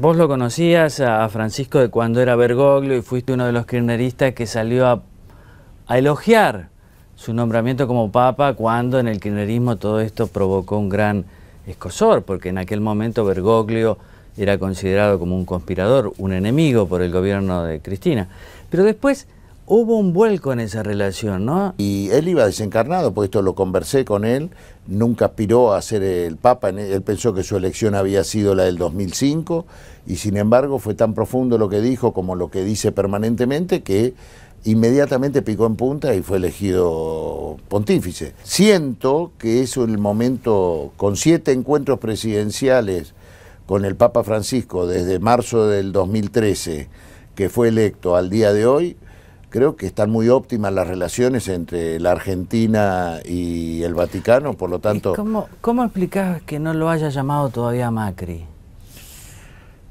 Vos lo conocías a Francisco de cuando era Bergoglio y fuiste uno de los kirchneristas que salió a, elogiar su nombramiento como papa cuando en el kirchnerismo todo esto provocó un gran escosor, porque en aquel momento Bergoglio era considerado como un conspirador, un enemigo por el gobierno de Cristina. Pero después hubo un vuelco en esa relación, ¿no? Y él iba desencarnado, porque esto lo conversé con él, nunca aspiró a ser el Papa, él pensó que su elección había sido la del 2005, y sin embargo fue tan profundo lo que dijo como lo que dice permanentemente que inmediatamente picó en punta y fue elegido pontífice. Siento que es el momento, con siete encuentros presidenciales con el Papa Francisco desde marzo del 2013, que fue electo al día de hoy, creo que están muy óptimas las relaciones entre la Argentina y el Vaticano, por lo tanto... ¿Cómo, cómo explicás que no lo haya llamado todavía Macri?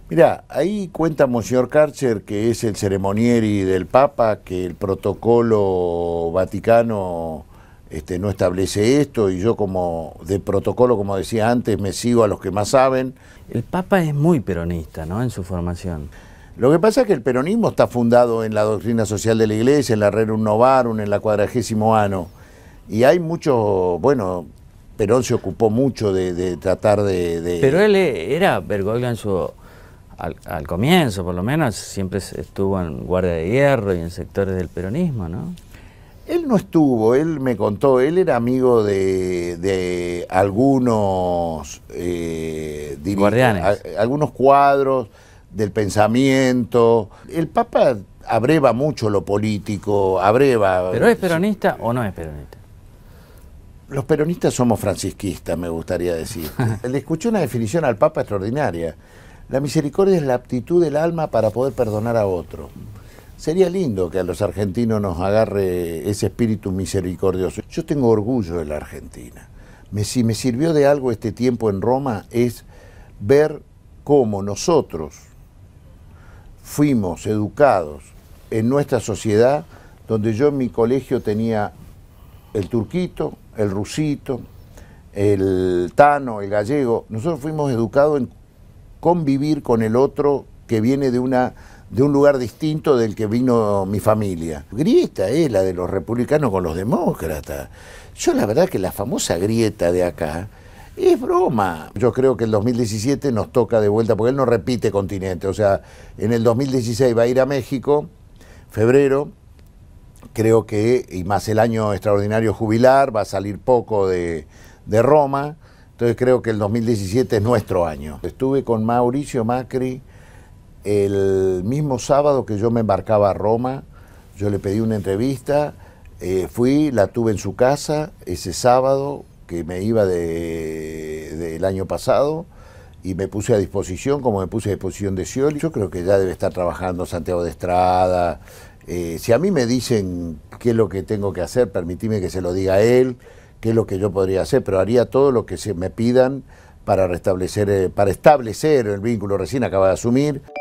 Mira, ahí cuenta Monsignor Karcher, que es el ceremonieri del Papa, que el protocolo vaticano este, no establece esto, y yo como de protocolo, como decía antes, me sigo a los que más saben. El Papa es muy peronista, ¿no?, en su formación. Lo que pasa es que el peronismo está fundado en la doctrina social de la Iglesia, en la Rerum Novarum, en la cuadragésimo ano. Y hay mucho, bueno, Perón se ocupó mucho de, tratar de, Pero él e, era Bergoglio en su... Al, comienzo, por lo menos, siempre estuvo en Guardia de Hierro y en sectores del peronismo, ¿no? Él no estuvo, él me contó, él era amigo de, algunos... Eh, Guardianes. algunos cuadros del pensamiento. El Papa abreva mucho lo político, abreva... ¿Pero es peronista o no es peronista? Los peronistas somos francisquistas, me gustaría decir. Le escuché una definición al Papa extraordinaria. La misericordia es la aptitud del alma para poder perdonar a otro. Sería lindo que a los argentinos nos agarre ese espíritu misericordioso. Yo tengo orgullo de la Argentina. si me sirvió de algo este tiempo en Roma es ver cómo nosotros, fuimos educados en nuestra sociedad, donde yo en mi colegio tenía el turquito, el rusito, el tano, el gallego. Nosotros fuimos educados en convivir con el otro que viene de una de un lugar distinto del que vino mi familia. Grieta es eh, la de los republicanos con los demócratas. Yo la verdad que la famosa grieta de acá es broma. Yo creo que el 2017 nos toca de vuelta, porque él no repite continente. O sea, en el 2016 va a ir a México, febrero. Creo que, y más el año extraordinario jubilar, va a salir poco de, Roma. Entonces creo que el 2017 es nuestro año. Estuve con Mauricio Macri el mismo sábado que yo me embarcaba a Roma. Yo le pedí una entrevista, eh, fui, la tuve en su casa ese sábado, que me iba del de, año pasado y me puse a disposición, como me puse a disposición de Scioli. Yo creo que ya debe estar trabajando Santiago de Estrada. Eh, si a mí me dicen qué es lo que tengo que hacer, permitime que se lo diga a él, qué es lo que yo podría hacer, pero haría todo lo que se me pidan para restablecer, eh, para establecer el vínculo recién acaba de asumir.